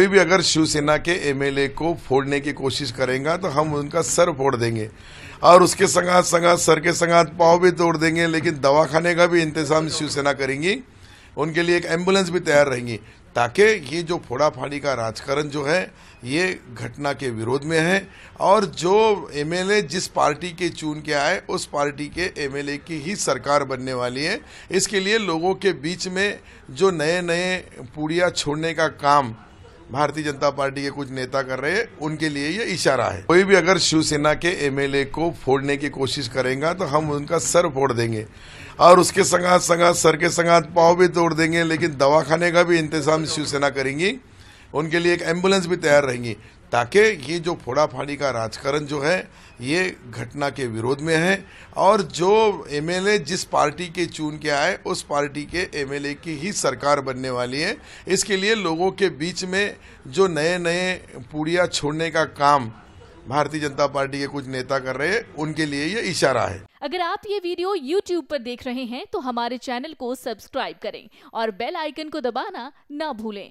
फिर भी अगर शिवसेना के एमएलए को फोड़ने की कोशिश करेगा तो हम उनका सर फोड़ देंगे और उसके संगात संगात सर के संगात पाव भी तोड़ देंगे लेकिन दवाखाने का भी इंतजाम शिवसेना करेंगी उनके लिए एक एम्बुलेंस भी तैयार रहेंगी ताकि ये जो फोड़ा फाड़ी का राजकरण जो है ये घटना के विरोध में है और जो एमएलए जिस पार्टी के चुन के आए उस पार्टी के एमएलए की ही सरकार बनने वाली है इसके लिए लोगों के बीच में जो नए नए पूड़िया छोड़ने का काम भारतीय जनता पार्टी के कुछ नेता कर रहे हैं उनके लिए ये इशारा है कोई भी अगर शिवसेना के एमएलए को फोड़ने की कोशिश करेगा तो हम उनका सर फोड़ देंगे और उसके संगात संगात सर के संगात पाव भी तोड़ देंगे लेकिन दवाखाने का भी इंतजाम शिवसेना करेंगी उनके लिए एक एम्बुलेंस भी तैयार रहेंगी ताकि ये जो फोड़ा फाड़ी का राजकरण जो है ये घटना के विरोध में है और जो एमएलए जिस पार्टी के चुन के आए उस पार्टी के एमएलए की ही सरकार बनने वाली है इसके लिए लोगों के बीच में जो नए नए पूड़िया छोड़ने का काम भारतीय जनता पार्टी के कुछ नेता कर रहे हैं उनके लिए ये इशारा है अगर आप ये वीडियो YouTube पर देख रहे हैं तो हमारे चैनल को सब्सक्राइब करें और बेल आइकन को दबाना ना भूलें